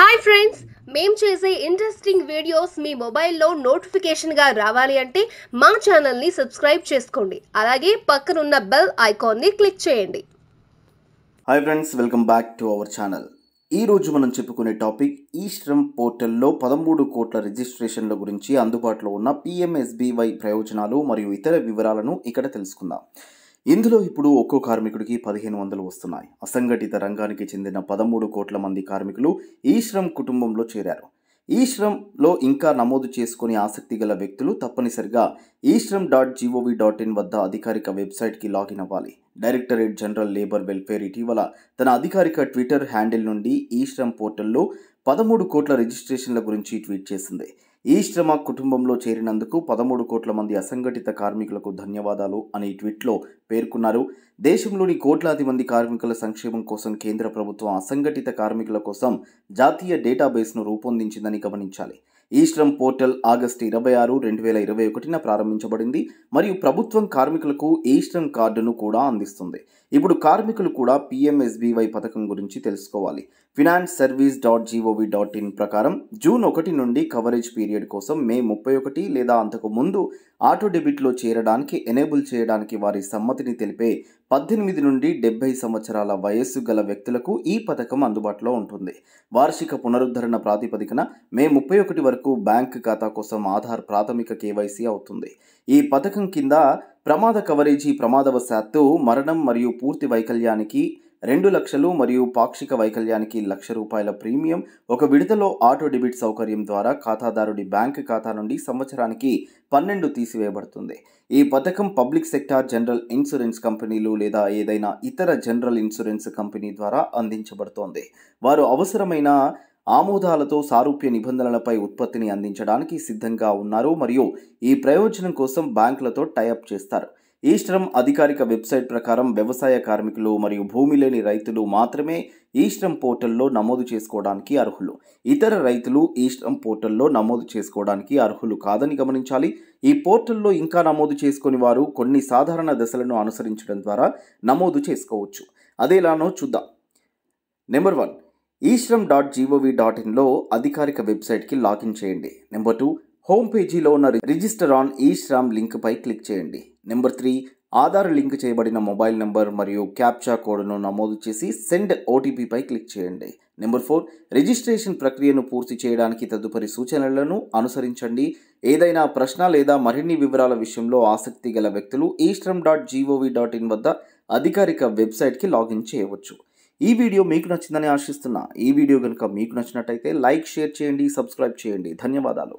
hi friends మేము చేసే interesting videos మీ మొబైల్లో నోటిఫికేషన్గా రావాలి అంటే మా ఛానల్ని సబ్స్క్రైబ్ చేసుకోండి అలాగే పక్కనున్న బెల్ ఐకాన్ని క్లిక్ చేయండి hi friends welcome back to our channel ఈ రోజు మనం చెప్పుకునే టాపిక్ ఈ శ్రమ్ పోర్టల్లో పదమూడు కోట్ల రిజిస్ట్రేషన్ల గురించి అందుబాటులో ఉన్న పిఎంఎస్బీవై ప్రయోజనాలు మరియు ఇతర వివరాలను ఇక్కడ తెలుసుకుందాం ఇందులో ఇప్పుడు ఒక్కో కార్మికుడికి పదిహేను వందలు వస్తున్నాయి అసంఘటిత రంగానికి చెందిన పదమూడు కోట్ల మంది కార్మికులు ఈ శ్రమ్ కుటుంబంలో చేరారు ఈ శ్రమ్లో ఇంకా నమోదు చేసుకుని ఆసక్తి గల వ్యక్తులు తప్పనిసరిగా e Shram dot gov dot in వద్ద అధికారిక వెబ్సైట్కి లాగిన్ అవ్వాలి డైరెక్టరేట్ జనరల్ లేబర్ వెల్ఫేర్ ఇటీవల తన అధికారిక ట్విట్టర్ హ్యాండిల్ నుండి ఈ శ్రమ్ పోర్టల్లో పదమూడు కోట్ల రిజిస్ట్రేషన్ల గురించి ట్వీట్ చేసింది ఈ కుటుంబంలో చేరినందుకు పదమూడు కోట్ల మంది అసంఘటిత కార్మికులకు ధన్యవాదాలు అని ట్వీట్లో పేర్కొన్నారు దేశంలోని కోట్లాది మంది కార్మికుల సంక్షేమం కోసం కేంద్ర ప్రభుత్వం అసంఘటిత కార్మికుల కోసం జాతీయ డేటాబేస్ను రూపొందించిందని గమనించాలి ఈశ్రమ్ పోర్టల్ ఆగస్టు ఇరవై ఆరు రెండు వేల ఇరవై ఒకటిన ప్రారంభించబడింది మరియు ప్రభుత్వం కార్మికులకు ఈశ్రమ్ కార్డును కూడా అందిస్తుంది ఇప్పుడు కార్మికులు కూడా పిఎంఎస్బీవై పథకం గురించి తెలుసుకోవాలి finance service dot gov dot in ప్రకారం జూన్ ఒకటి నుండి కవరేజ్ పీరియడ్ కోసం మే ముప్పై ఒకటి లేదా అంతకు ముందు ఆటో డెబిట్లో చేరడానికి ఎనేబుల్ చేయడానికి వారి సమ్మతిని తెలిపే పద్దెనిమిది నుండి డెబ్బై సంవత్సరాల వయస్సు గల వ్యక్తులకు ఈ పథకం అందుబాటులో ఉంటుంది వార్షిక పునరుద్ధరణ ప్రాతిపదికన మే ముప్పై ఒకటి వరకు బ్యాంక్ ఖాతా కోసం ఆధార్ ప్రాథమిక కేవైసీ అవుతుంది ఈ పథకం కింద ప్రమాద కవరేజీ ప్రమాదవశాత్తు మరణం మరియు పూర్తి వైకల్యానికి రెండు లక్షలు మరియు పాక్షిక వైకల్యానికి లక్ష రూపాయల ప్రీమియం ఒక విడతలో ఆటో డెబిట్ సౌకర్యం ద్వారా ఖాతాదారుడి బ్యాంక్ ఖాతా నుండి సంవత్సరానికి పన్నెండు తీసివేయబడుతుంది ఈ పథకం పబ్లిక్ సెక్టార్ జనరల్ ఇన్సూరెన్స్ కంపెనీలు లేదా ఏదైనా ఇతర జనరల్ ఇన్సూరెన్స్ కంపెనీ ద్వారా అందించబడుతోంది వారు అవసరమైన ఆమోదాలతో సారూప్య నిబంధనలపై ఉత్పత్తిని అందించడానికి సిద్ధంగా ఉన్నారు మరియు ఈ ప్రయోజనం కోసం బ్యాంకులతో టైఅప్ చేస్తారు ఈశ్రమ్ అధికారిక వెబ్సైట్ ప్రకారం వ్యవసాయ కార్మికులు మరియు భూమి లేని రైతులు మాత్రమే ఈశ్రమ్ పోర్టల్లో నమోదు చేసుకోవడానికి అర్హులు ఇతర రైతులు ఈశ్రమ్ పోర్టల్లో నమోదు చేసుకోవడానికి అర్హులు కాదని గమనించాలి ఈ పోర్టల్లో ఇంకా నమోదు చేసుకుని వారు కొన్ని సాధారణ దశలను అనుసరించడం ద్వారా నమోదు చేసుకోవచ్చు అదేలానో చూద్దాం number one eShram dot gov dot ఇన్లో అధికారిక వెబ్సైట్కి లాగిన్ చేయండి నెంబర్ టూ హోమ్ పేజీలో ఉన్న రిజిస్టర్ ఆన్ ఈ శ్రామ్ లింక్పై క్లిక్ చేయండి నెంబర్ త్రీ ఆధార్ లింక్ చేయబడిన మొబైల్ నెంబర్ మరియు క్యాప్చా కోడ్ను నమోదు చేసి సెండ్ ఓటీపీపై క్లిక్ చేయండి నెంబర్ ఫోర్ రిజిస్ట్రేషన్ ప్రక్రియను పూర్తి చేయడానికి తదుపరి సూచనలను అనుసరించండి ఏదైనా ప్రశ్న లేదా మరిన్ని వివరాల విషయంలో ఆసక్తి గల వ్యక్తులు eShram dot gov dot in వద్ద అధికారిక వెబ్సైట్కి లాగిన్ చేయవచ్చు ఈ వీడియో మీకు నచ్చిందని ఆశిస్తున్నా ఈ వీడియో కనుక మీకు నచ్చినట్టయితే లైక్ షేర్ చేయండి సబ్స్క్రైబ్ చేయండి ధన్యవాదాలు